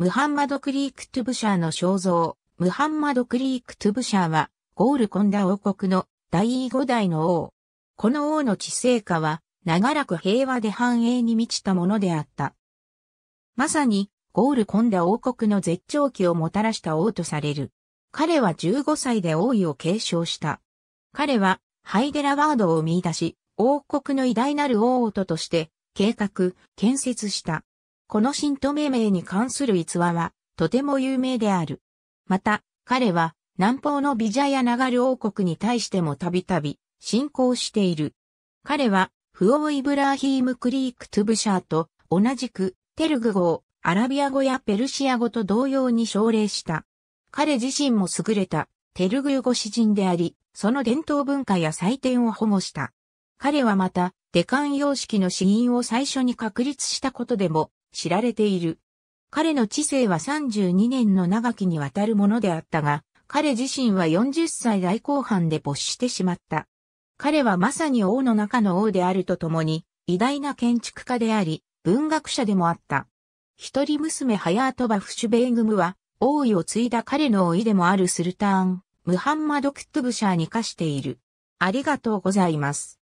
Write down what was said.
ムハンマド・クリーク・トゥブシャーの肖像、ムハンマド・クリーク・トゥブシャーは、ゴールコンダ王国の第5代の王。この王の治世下は、長らく平和で繁栄に満ちたものであった。まさに、ゴールコンダ王国の絶頂期をもたらした王とされる。彼は15歳で王位を継承した。彼は、ハイデラワードを見出し、王国の偉大なる王都として、計画、建設した。この新都命名に関する逸話は、とても有名である。また、彼は、南方のビジャヤナガル王国に対してもたびたび、侵攻している。彼は、フオーイブラーヒーム・クリーク・トゥブシャーと、同じく、テルグ語を、アラビア語やペルシア語と同様に奨励した。彼自身も優れた、テルグ語詩人であり、その伝統文化や祭典を保護した。彼はまた、デカン様式の詩吟を最初に確立したことでも、知られている。彼の知性は32年の長きにわたるものであったが、彼自身は40歳代後半で没してしまった。彼はまさに王の中の王であるとともに、偉大な建築家であり、文学者でもあった。一人娘ハヤートバ・フシュベーグムは、王位を継いだ彼の老いでもあるスルターン、ムハンマド・クットブシャーに課している。ありがとうございます。